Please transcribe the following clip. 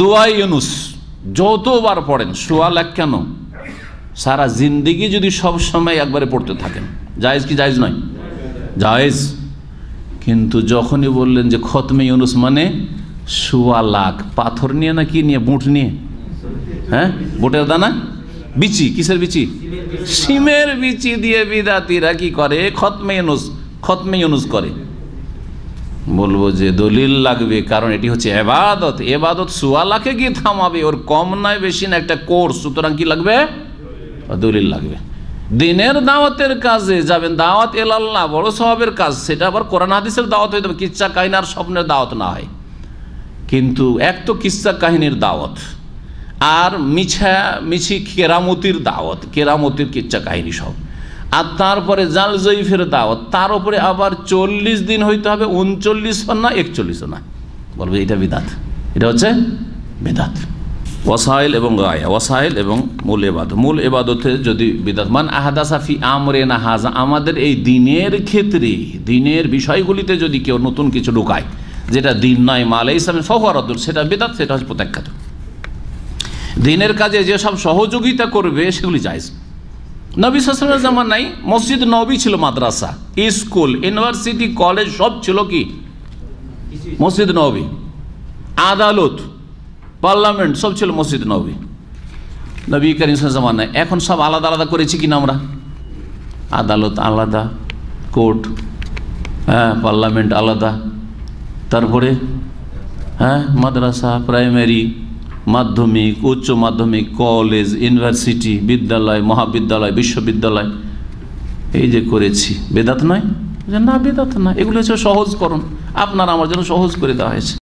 দোয়া ইউনুস যতবার পড়েন সোয়া লাখ কেন সারা জিন্দিগি যদি সব সময় একবারে পড়তে থাকেন জায়েজ কি জায়েজ নয় জায়েজ কিন্তু যখনই বললেন যে খতমে ইউনুস মানে সোয়া লাখ পাথর নিয়ে না কি নিয়ে বুট নিয়ে হ্যাঁ বুটের দানা বিচি কিসের বিচি সিমের বিচি দিয়ে বিদাতিরা কি করে খতমে ইউনুস খতমে ইউনুস করে বলবো যে দলিল লাগবে কারণ এটি হচ্ছে এবাদত এবাদত সুয়ালাকে গিয়ে থামাবে ওর কম নয় বেশি না একটা কোর্স সুতরাং কি লাগবে দলিল লাগবে দিনের দাওয়াতের কাজে যাবেন দাওয়াত এলাল্লা বড় স্বভাবের কাজ সেটা আবার কোরআন হাদিসের দাওয়াত হয়ে যাবে কিচ্ছা কাহিনার স্বপ্নের দাওয়াত না হয় কিন্তু এক তো কিচ্ছা কাহিনীর দাওয়াত আর মিছা মিছি কেরামতির দাওয়াত কেরামতির কিচ্ছা কাহিনী সব আর তারপরে জাল জয়ীফের দাওয়াত তার উপরে আবার চল্লিশ দিন হইতে হবে উনচল্লিশও না একচল্লিশও না বলবে এটা বিদাত এটা হচ্ছে বেদাত ওয়াসাইল এবং গায়া ওয়াসাইল এবং মূল এবাদ মূল এবাদতে যদি বিদাত মান আহাদাসাফি আমরে না হাজা আমাদের এই দিনের ক্ষেত্রে দিনের বিষয়গুলিতে যদি কেউ নতুন কিছু ঢুকায় যেটা দিন নয় মালে ইসলামের ফহরাদুল সেটা বেদাত সেটা হচ্ছে প্রত্যাখ্যাত দিনের কাজে যেসব সহযোগিতা করবে সেগুলি চাইছে নবী সালামের নাই মসজিদ নবী ছিল মাদ্রাসা স্কুল ইউনিভার্সিটি কলেজ সব ছিল কি মসজিদ নবী আদালত পার্লামেন্ট সব ছিল মসজিদ নবী নবী করিম নাই এখন সব আলাদা আলাদা করেছি কিনা আমরা আদালত আলাদা কোর্ট হ্যাঁ পার্লামেন্ট আলাদা তারপরে হ্যাঁ মাদ্রাসা প্রাইমারি মাধ্যমিক উচ্চ মাধ্যমিক কলেজ ইউনিভার্সিটি বিদ্যালয় মহাবিদ্যালয় বিশ্ববিদ্যালয় এই যে করেছি বেদাত নয় না বেদাত না এগুলো হচ্ছে সহজকরণ আপনার আমার জন্য সহজ করে দেওয়া হয়েছে